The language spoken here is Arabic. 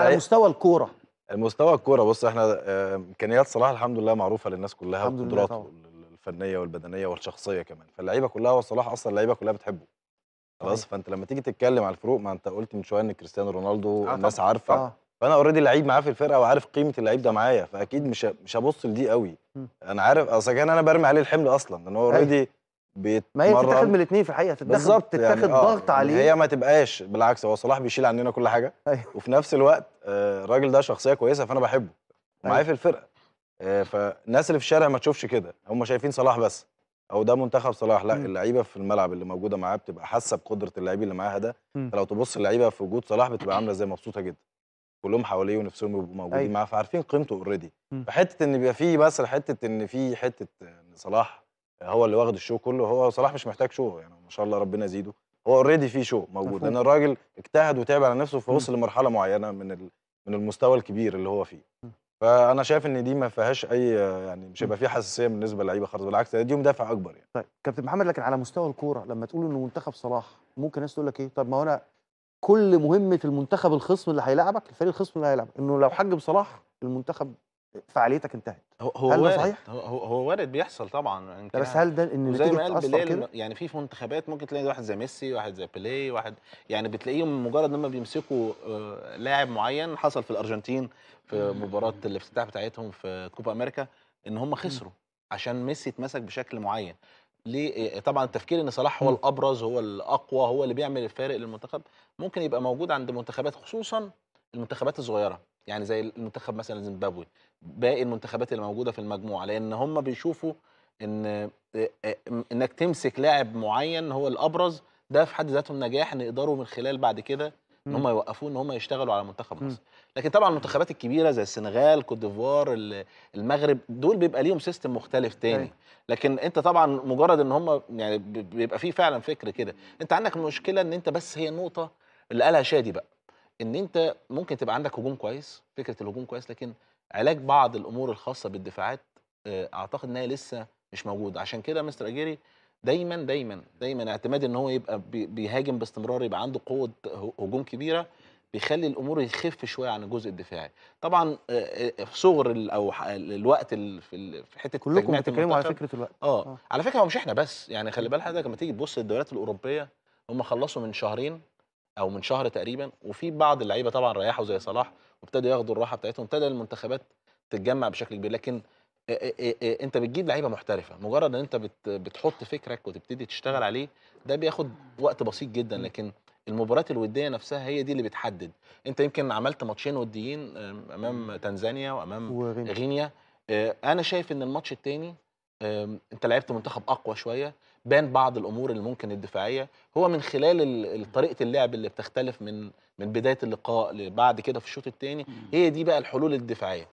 على إيه؟ مستوى الكوره المستوى الكوره بص احنا آه، امكانيات صلاح الحمد لله معروفه للناس كلها وقدراته الفنيه والبدنيه والشخصيه كمان فاللعيبه كلها وصلاح اصلا اللعيبه كلها بتحبه خلاص فانت لما تيجي تتكلم على الفروق ما انت قلت من شويه ان كريستيانو رونالدو آه الناس عارفه آه. فانا اوريدي لعيب معاه في الفرقه وعارف قيمه اللعيب ده معايا فاكيد مش مش هبص لدي قوي م. انا عارف اصل كان انا برمي عليه الحمل اصلا لان هو اوريدي أيوه. بيتمرن ما هي بتتاخد من الاثنين في الحقيقه تتاخد تتاخد يعني آه، ضغط يعني عليه هي ما تبقاش بالعكس هو صلاح بيشيل عننا كل حاجه أيوه. وفي نفس الوقت آه، الراجل ده شخصيه كويسه فانا بحبه أيوه. معايا في الفرقه آه، فالناس اللي في الشارع ما تشوفش كده هم شايفين صلاح بس او ده منتخب صلاح لا اللعيبه في الملعب اللي موجوده معاه بتبقى حاسه بقدره اللعيب اللي معاها ده لو تبص اللعيبه في وجود صلاح بتبقى عامله زي مبسوطه جدا كلهم حواليه ونفسهم يبقوا موجودين أيوه. معاه فعارفين قيمته اوريدي فحته ان بيبقى فيه مثلا حته ان في حته صلاح هو اللي واخد الشو كله هو صلاح مش محتاج شو يعني ما شاء الله ربنا يزيده هو اوريدي في شو موجود لان الراجل اجتهد وتعب على نفسه فوصل لمرحله معينه من من المستوى الكبير اللي هو فيه فانا شايف ان دي ما فيهاش اي يعني مش هيبقى في حساسيه بالنسبه للعيبه خالص بالعكس دي دافع اكبر يعني طيب كابتن محمد لكن على مستوى الكوره لما تقول انه منتخب صلاح ممكن الناس تقول لك ايه طب ما انا كل مهمه المنتخب الخصم اللي هيلعبك الفريق الخصم اللي هيلعبك انه لو حجب صلاح المنتخب فعاليتك انتهت هو هو هل صحيح؟ هو, هو وارد بيحصل طبعا بس هل ده ان زي ما قال بلال يعني في في منتخبات ممكن تلاقي واحد زي ميسي واحد زي بيلي واحد يعني بتلاقيهم مجرد ان هم بيمسكوا آه، لاعب معين حصل في الارجنتين في مباراه الافتتاح بتاعتهم في كوبا امريكا ان هم خسروا عشان ميسي اتمسك بشكل معين ليه آه، طبعا التفكير ان صلاح هو الابرز هو الاقوى هو اللي بيعمل الفارق للمنتخب ممكن يبقى موجود عند منتخبات خصوصا المنتخبات الصغيره يعني زي المنتخب مثلا زيمبابوي باقي المنتخبات اللي موجوده في المجموعه لان هم بيشوفوا ان انك تمسك لاعب معين هو الابرز ده في حد ذاته نجاح ان يقدروا من خلال بعد كده ان هم يوقفوه ان هم يشتغلوا على منتخب مصر لكن طبعا المنتخبات الكبيره زي السنغال كوت ديفوار المغرب دول بيبقى ليهم سيستم مختلف تاني أيوة. لكن انت طبعا مجرد ان هم يعني بيبقى فيه فعلا فكر كده انت عندك مشكله ان انت بس هي النقطه اللي قالها شادي بقى ان انت ممكن تبقى عندك هجوم كويس فكره الهجوم كويس لكن علاج بعض الامور الخاصه بالدفاعات آه، اعتقد ان هي لسه مش موجوده عشان كده مستر اجيري دايما دايما دايما اعتماد ان هو يبقى بيهاجم باستمرار يبقى عنده قوه هجوم كبيره بيخلي الامور يخف شويه عن الجزء الدفاعي طبعا آه، آه، في صغر او الوقت في حته كلكم بتتكلموا على فكره الوقت آه. اه على فكره هو مش احنا بس يعني خلي بال حضرتك لما تيجي تبص للدوريات الاوروبيه هم خلصوا من شهرين او من شهر تقريبا وفي بعض اللعيبه طبعا ريحوا زي صلاح وابتدوا ياخدوا الراحه بتاعتهم ابتدى المنتخبات تتجمع بشكل كبير لكن انت بتجيب لعيبه محترفه مجرد ان انت بتحط فكرك وتبتدي تشتغل عليه ده بياخد وقت بسيط جدا لكن المباريات الوديه نفسها هي دي اللي بتحدد انت يمكن عملت ماتشين وديين امام تنزانيا وامام غينيا آه، انا شايف ان الماتش الثاني انت لعبت منتخب اقوى شويه بان بعض الامور اللي ممكن الدفاعيه هو من خلال طريقه اللعب اللي بتختلف من من بدايه اللقاء لبعد كده في الشوط الثاني هي دي بقى الحلول الدفاعيه